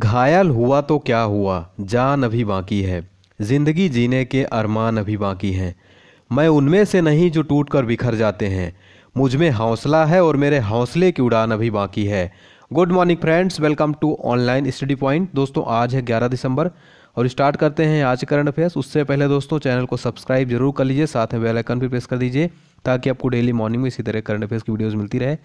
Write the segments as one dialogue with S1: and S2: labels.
S1: घायल हुआ तो क्या हुआ जान अभी बाकी है ज़िंदगी जीने के अरमान अभी बाकी हैं मैं उनमें से नहीं जो टूट कर बिखर जाते हैं मुझ में हौसला है और मेरे हौसले की उड़ान अभी बाकी है good morning friends welcome to online study point दोस्तों आज है 11 दिसंबर और स्टार्ट करते हैं आज करंट अफेयर्स उससे पहले दोस्तों चैनल को सब्सक्राइब जरूर कर लीजिए साथ में बेलाइकन भी प्रेस कर दीजिए ताकि आपको डेली मॉर्निंग में इसी तरह करंट अफेयर्स की वीडियोज मिलती रहे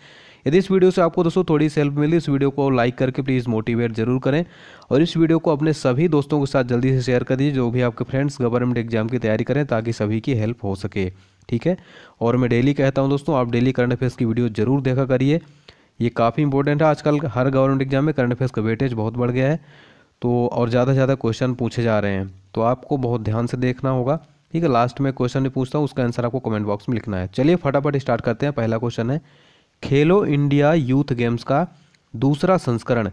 S1: यदि इस वीडियो से आपको दोस्तों थोड़ी सी हेल्प मिली इस वीडियो को लाइक करके प्लीज़ मोटिवेट जरूर करें और इस वीडियो को अपने सभी दोस्तों के साथ जल्दी से शेयर कर दीजिए जो भी आपके फ्रेंड्स गवर्नमेंट एग्जाम की तैयारी करें ताकि सभी की हेल्प हो सके ठीक है और मैं डेली कहता हूँ दोस्तों आप डेली करंट अफेयर्स की वीडियो जरूर देखा करिए ये काफ़ी इंपॉर्टेंट है आजकल हर गवर्नमेंट एग्जाम में करंट अफेयर्स का वेटेज बहुत बढ़ गया है तो और ज़्यादा से ज़्यादा क्वेश्चन पूछे जा रहे हैं तो आपको बहुत ध्यान से देखना होगा ठीक है लास्ट में क्वेश्चन भी पूछता हूँ उसका आंसर आपको कमेंट बॉक्स में लिखना है चलिए फटाफट स्टार्ट करते हैं पहला क्वेश्चन है खेलो इंडिया यूथ गेम्स का दूसरा संस्करण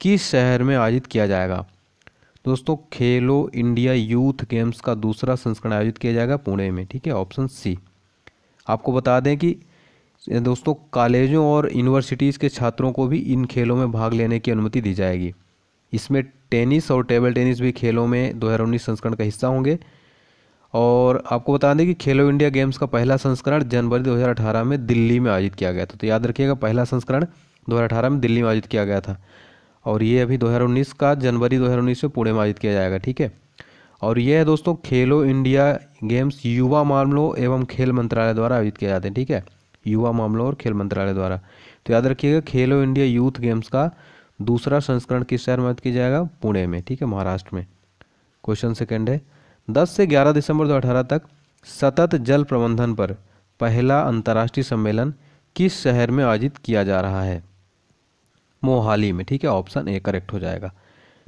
S1: किस शहर में आयोजित किया जाएगा दोस्तों खेलो इंडिया यूथ गेम्स का दूसरा संस्करण आयोजित किया जाएगा पुणे में ठीक है ऑप्शन सी आपको बता दें कि दोस्तों कॉलेजों और यूनिवर्सिटीज़ के छात्रों को भी इन खेलों में भाग लेने की अनुमति दी जाएगी इसमें टेनिस और टेबल टेनिस भी खेलों में दो संस्करण का हिस्सा होंगे और आपको बता दें कि खेलो इंडिया गेम्स का पहला संस्करण जनवरी 2018 में दिल्ली में आयोजित किया गया था तो याद रखिएगा पहला संस्करण 2018 में दिल्ली में आयोजित किया गया था और ये अभी 2019 का जनवरी 2019 में पुणे में आयोजित किया जाएगा ठीक है और ये है दोस्तों खेलो इंडिया गेम्स युवा मामलों एवं खेल मंत्रालय द्वारा आयोजित किया जाते हैं ठीक है युवा मामलों और खेल मंत्रालय द्वारा तो याद रखिएगा खेलो इंडिया यूथ गेम्स का दूसरा संस्करण किस शहर में किया जाएगा पुणे में ठीक है महाराष्ट्र में क्वेश्चन सेकंड है दस से ग्यारह दिसंबर दो अठारह तक सतत जल प्रबंधन पर पहला अंतर्राष्ट्रीय सम्मेलन किस शहर में आयोजित किया जा रहा है मोहाली में ठीक है ऑप्शन ए करेक्ट हो जाएगा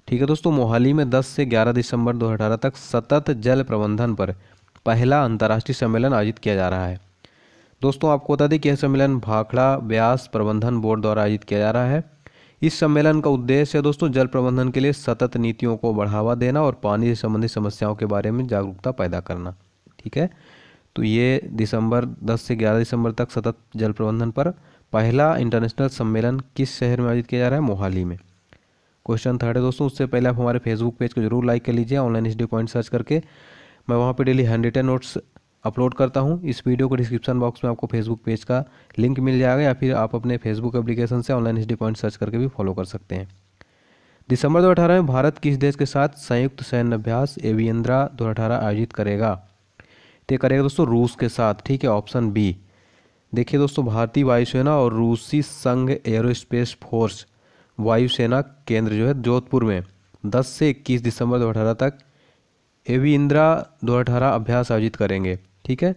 S1: ठीक है दोस्तों मोहाली में 10 से 11 दिसंबर 2018 तक सतत जल प्रबंधन पर पहला अंतर्राष्ट्रीय सम्मेलन आयोजित किया जा रहा है दोस्तों आपको बता दें कि यह सम्मेलन भाखड़ा ब्यास प्रबंधन बोर्ड द्वारा आयोजित किया जा रहा है इस सम्मेलन का उद्देश्य है दोस्तों जल प्रबंधन के लिए सतत नीतियों को बढ़ावा देना और पानी से संबंधित समस्याओं के बारे में जागरूकता पैदा करना ठीक है तो ये दिसंबर 10 से 11 दिसंबर तक सतत जल प्रबंधन पर पहला इंटरनेशनल सम्मेलन किस शहर में आयोजित किया जा रहा है मोहाली में क्वेश्चन थर्ड है दोस्तों उससे पहले आप हमारे फेसबुक पेज को जरूर लाइक कर लीजिए ऑनलाइन स्टडी पॉइंट सर्च करके मैं वहाँ पर daily handwritten notes upload करता हूँ इस वीडियो को डिस्क्रिप्शन बॉक्स में आपको फेसबुक पेज का लिंक मिल जाएगा या फिर आप अपने फेसबुक एप्लीकेशन से ऑनलाइन हिस्ट्री पॉइंट सर्च करके भी फॉलो कर सकते हैं दिसंबर दो में भारत किस देश के साथ संयुक्त सैन्य अभ्यास एवियंद्रा दो आयोजित करेगा तो करेगा दोस्तों रूस के साथ ठीक है ऑप्शन बी देखिए दोस्तों भारतीय वायुसेना और रूसी संघ एयरोस्पेस फोर्स वायुसेना केंद्र जो है जोधपुर में 10 से 21 दिसंबर दो तक एवी इंदिरा दो अठारह अभ्यास आयोजित करेंगे ठीक है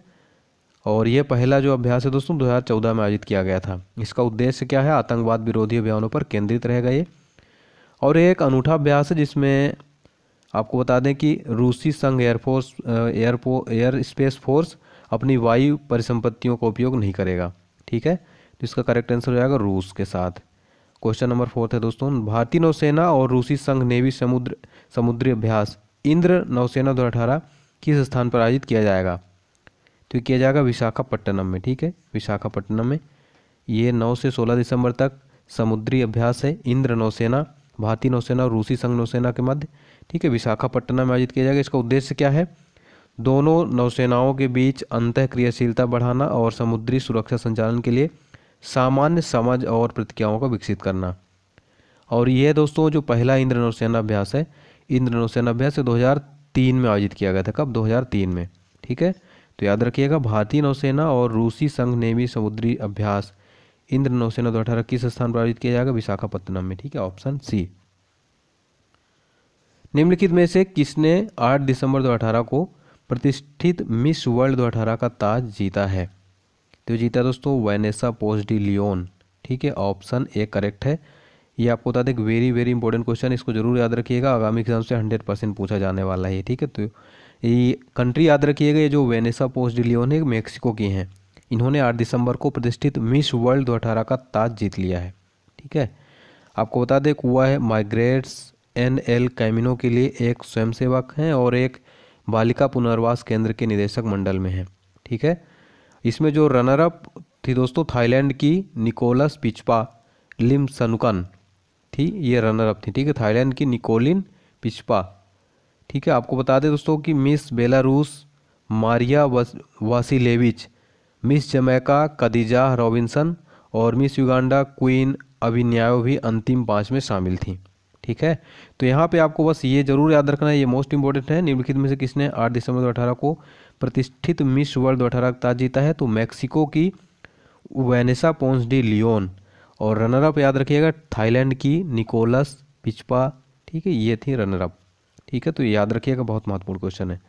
S1: और यह पहला जो अभ्यास है दोस्तों 2014 में आयोजित किया गया था इसका उद्देश्य क्या है आतंकवाद विरोधी अभियानों पर केंद्रित रहेगा ये और एक अनूठा अभ्यास है जिसमें आपको बता दें कि रूसी संघ एयरफोर्स एयरपो एयर स्पेस फोर्स अपनी वायु परिसंपत्तियों का उपयोग नहीं करेगा ठीक है तो इसका करेक्ट आंसर हो जाएगा रूस के साथ क्वेश्चन नंबर फोर्थ है दोस्तों भारतीय नौसेना और रूसी संघ नेवी समुद्र समुद्री अभ्यास इंद्र नौसेना दो किस स्थान पर आयोजित किया जाएगा तो किया जाएगा विशाखापट्टनम में ठीक है विशाखापट्टनम में ये 9 से 16 दिसंबर तक समुद्री अभ्यास है इंद्र नौसेना भारतीय नौसेना और रूसी संघ नौसेना के मध्य ठीक है विशाखापट्टनम में आयोजित किया जाएगा इसका उद्देश्य क्या है दोनों नौसेनाओं के बीच अंत क्रियाशीलता बढ़ाना और समुद्री सुरक्षा संचालन के लिए सामान्य समझ और प्रतिक्रियाओं को विकसित करना और यह दोस्तों जो पहला इंद्र नौसेना अभ्यास है इंद्र नौसेना अभ्यास हज़ार में आयोजित किया गया था कब 2003 में ठीक है तो याद रखिएगा भारतीय नौसेना और रूसी संघ नेवी समुद्री अभ्यास इंद्र नौसेना दो अठारह किस स्थान पर आयोजित किया जाएगा विशाखापत्तनम में ठीक है ऑप्शन सी निम्नलिखित में से किसने 8 दिसंबर 2018 को प्रतिष्ठित मिस वर्ल्ड 2018 का ताज जीता है तो जीता दोस्तों वैनेसा पोस्टी लियोन ठीक है ऑप्शन ए करेक्ट है ये आपको बता दें एक वेरी वेरी इंपॉर्टेंट क्वेश्चन इसको जरूर याद रखिएगा आगामी एग्जाम से हंड्रेड परसेंट पूछा जाने वाला है ठीक है तो ये कंट्री याद रखिएगा ये जो वेनेसा पोस्ट डिलियोन है मेक्सिको की हैं इन्होंने आठ दिसंबर को प्रतिष्ठित मिस वर्ल्ड दो अठारह का ताज जीत लिया है ठीक है आपको बता दें कुआ है माइग्रेट्स एन एल कैमिनो के लिए एक स्वयंसेवक हैं और एक बालिका पुनर्वास केंद्र के निदेशक मंडल में हैं ठीक है इसमें जो रनर अप थी दोस्तों थाईलैंड की निकोलस पिचपा लिम सनुकन थी ये रनर अप थी ठीक है थाईलैंड की निकोलिन पिचपा ठीक है आपको बता दें दोस्तों कि miss Belarus Maria Levich miss Jamaica Khadija Robinson और मिस युगांडा क्वीन अभिन्यायो भी अंतिम पाँच में शामिल थी ठीक है तो यहाँ पे आपको बस ये जरूर याद रखना है ये मोस्ट इंपॉर्टेंट है निम्नलिखित में से किसने आठ दिसंबर दो अठारह को प्रतिष्ठित मिस वर्ल्ड दो अठारह ताज जीता है तो मैक्सिको की वेनेसा पोन्स डी लियोन और रनर अप याद रखिएगा थाईलैंड की निकोलस पिचपा ठीक है ये थी रनर अप ठीक है तो याद रखिएगा बहुत महत्वपूर्ण क्वेश्चन है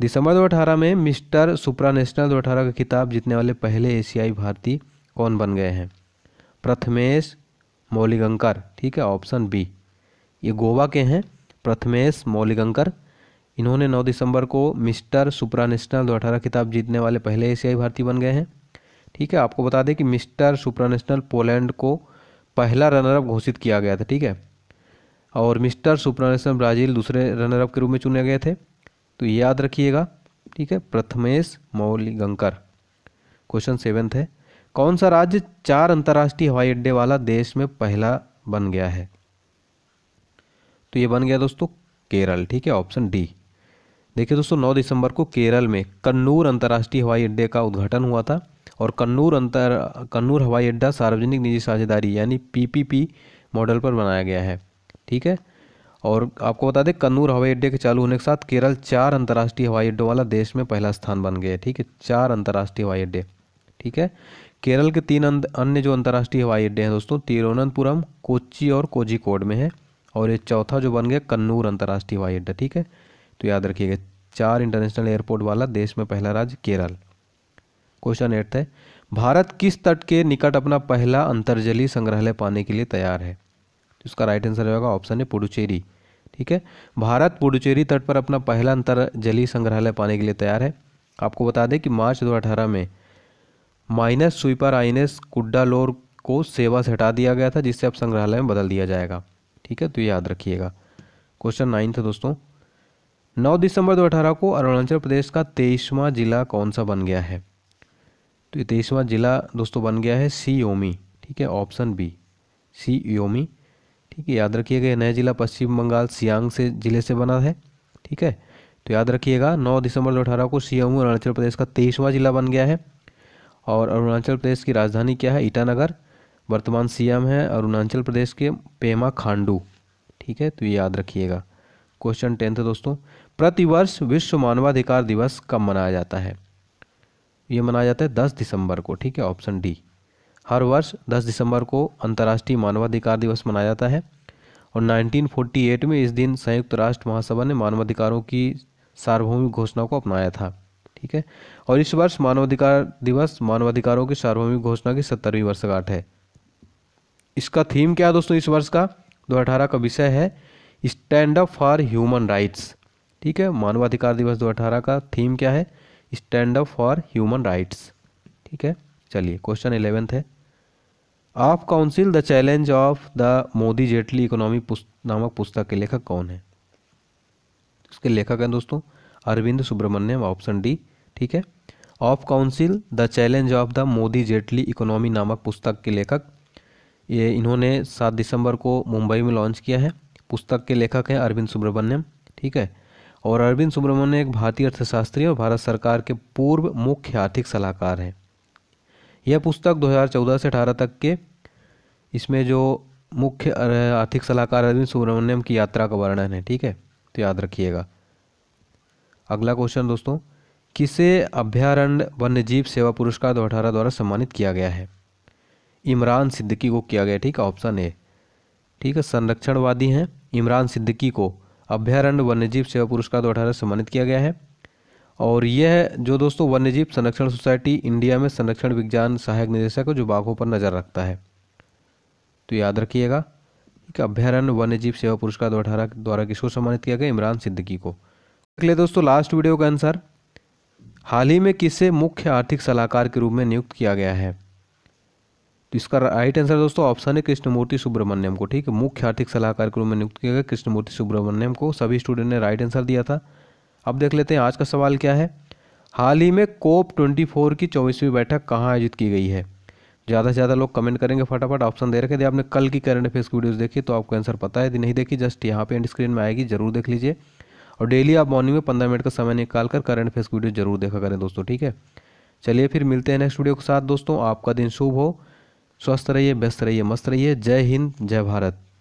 S1: दिसंबर अठारह में मिस्टर सुप्रा नेशनल दो का खिताब जीतने वाले पहले एशियाई भारतीय कौन बन गए हैं प्रथमेश मौलिगंकर ठीक है ऑप्शन बी ये गोवा के हैं प्रथमेश मौलिगंकर इन्होंने 9 दिसंबर को मिस्टर सुप्रा नेशनल दो खिताब जीतने वाले पहले एशियाई भारतीय बन गए हैं ठीक है आपको बता दें कि मिस्टर सुप्रा नेशनल पोलैंड को पहला रनरअप घोषित किया गया था ठीक है और मिस्टर सुप्रानेशन ब्राज़ील दूसरे रनरअप के रूप में चुने गए थे तो याद रखिएगा ठीक है प्रथमेश गंकर क्वेश्चन सेवन है कौन सा राज्य चार अंतर्राष्ट्रीय हवाई अड्डे वाला देश में पहला बन गया है तो ये बन गया दोस्तों केरल ठीक है ऑप्शन डी देखिए दोस्तों 9 दिसंबर को केरल में कन्नूर अंतर्राष्ट्रीय हवाई अड्डे का उद्घाटन हुआ था और कन्नूर अंतर कन्नूर हवाई अड्डा सार्वजनिक निजी साझेदारी यानी पीपीपी मॉडल पर बनाया गया है ठीक है और आपको बता दें कन्नूर हवाई अड्डे के चालू होने के साथ केरल चार अंतर्राष्ट्रीय हवाई अड्डों वाला देश में पहला स्थान बन गया है ठीक है चार अंतर्राष्ट्रीय हवाई अड्डे ठीक है केरल के तीन अन्य जो अंतर्राष्ट्रीय हवाई अड्डे हैं दोस्तों तिरुवनंतपुरम कोच्ची और कोझिकोड में है और ये चौथा जो बन गया कन्नूर अंतर्राष्ट्रीय हवाई अड्डा ठीक है तो याद रखिएगा चार इंटरनेशनल एयरपोर्ट वाला देश में पहला राज्य केरल क्वेश्चन एट है भारत किस तट के निकट अपना पहला अंतर्जलीय संग्रहालय पाने के लिए तैयार है इसका राइट आंसर होगा ऑप्शन है पुडुचेरी ठीक है भारत पुडुचेरी तट पर अपना पहला अंतर जलीय संग्रहालय पाने के लिए तैयार है आपको बता दें कि मार्च दो में माइनस स्वीपर आइनस कुड्डालोर को सेवा से हटा दिया गया था जिससे अब संग्रहालय में बदल दिया जाएगा ठीक है तो याद रखिएगा क्वेश्चन नाइन्थ दोस्तों नौ दिसंबर दो को अरुणाचल प्रदेश का तेईसवां जिला कौन सा बन गया है तो ये तेईसवां जिला दोस्तों बन गया है सी योमी ठीक है ऑप्शन बी सी योमी ठीक है याद रखिएगा यह नया जिला पश्चिम बंगाल सियांग से जिले से बना है ठीक है तो याद रखिएगा 9 दिसंबर दो अठारह को सियांग अरुणाचल प्रदेश का तेईसवां जिला बन गया है और अरुणाचल प्रदेश की राजधानी क्या है ईटानगर वर्तमान सीएम है अरुणाचल प्रदेश के पेमा खांडू ठीक है तो ये याद रखिएगा क्वेश्चन टेंथ दोस्तों प्रतिवर्ष विश्व मानवाधिकार दिवस कब मनाया जाता है ये मनाया जाता है दस दिसंबर को ठीक है ऑप्शन डी हर वर्ष 10 दिसंबर को अंतर्राष्ट्रीय मानवाधिकार दिवस मनाया जाता है और 1948 में इस दिन संयुक्त राष्ट्र महासभा ने मानवाधिकारों की सार्वभौमिक घोषणा को अपनाया था ठीक है और इस वर्ष मानवाधिकार दिवस मानवाधिकारों की सार्वभौमिक घोषणा की सत्तरवीं वर्षगांठ है इसका थीम क्या है दोस्तों इस वर्ष का दो का विषय है stand up for human rights ठीक है मानवाधिकार दिवस दो का थीम क्या है stand up for human rights ठीक है चलिए क्वेश्चन इलेवेंथ है of counsel the challenge of the Modi Jaitley economy नामक पुस्तक के लेखक कौन है इसके लेखक हैं दोस्तों अरविंद सुब्रमण्यम ऑप्शन डी ठीक है of counsel the challenge of the Modi Jaitley economy नामक पुस्तक के लेखक ये इन्होंने सात दिसंबर को मुंबई में लॉन्च किया है पुस्तक के लेखक हैं अरविंद सुब्रमण्यम ठीक है और अरविंद सुब्रमण्यम एक भारतीय अर्थशास्त्री और भारत सरकार के पूर्व मुख्य आर्थिक सलाहकार हैं यह पुस्तक 2014 से 18 तक के इसमें जो मुख्य आर्थिक सलाहकार अरविंद सुब्रमण्यम की यात्रा का वर्णन है ठीक है तो याद रखिएगा अगला क्वेश्चन दोस्तों किसे अभ्यारण्य वन्यजीव सेवा पुरस्कार दो अठारह द्वारा सम्मानित किया गया है इमरान सिद्दीकी को किया गया ठीक है ऑप्शन ए ठीक है संरक्षणवादी हैं इमरान सिद्दीकी को अभ्यारण्य वन्यजीव सेवा पुरस्कार दो अठारह सम्मानित किया गया है और यह जो दोस्तों वन्यजीव संरक्षण सोसाइटी इंडिया में संरक्षण विज्ञान सहायक निदेशक जो बाघों पर नज़र रखता है तो याद रखिएगा कि अभ्यारण्य वन्यजीव सेवा पुरस्कार दो अठारह द्वारा किसको सम्मानित किया गया इमरान सिद्दीकी को अगले दोस्तों लास्ट वीडियो का आंसर हाल ही में किसे मुख्य आर्थिक सलाहकार के रूप में नियुक्त किया गया है तो इसका राइट आंसर दोस्तों ऑप्शन है कृष्णमूर्ति सुब्रमण्यम को ठीक है मुख्य आर्थिक सलाहकार के रूप में नियुक्त किया गया कृष्णमूर्ति सुब्रमण्यम को सभी स्टूडेंट ने राइट आंसर दिया था अब देख लेते हैं आज का सवाल क्या है हाल ही में कोप 24 की चौबीसवीं बैठक कहाँ आयोजित की गई है ज़्यादा से ज़्यादा लोग कमेंट करेंगे फटाफट ऑप्शन दे रखे थे आपने कल की करंट अफेयर्स की वीडियोज़ देखी तो आपको आंसर पता है यदि नहीं देखी जस्ट यहाँ पे एंड स्क्रीन में आएगी जरूर देख लीजिए और डेली आप मॉर्निंग में पंद्रह मिनट का समय निकाल कर करंट अफेयर्स की वीडियो जरूर देखा करें दोस्तों ठीक है चलिए फिर मिलते हैं नेक्स्ट वीडियो के साथ दोस्तों आपका दिन शुभ हो स्वस्थ रहिए व्यस्त रहिए मस्त रहिए जय हिंद जय भारत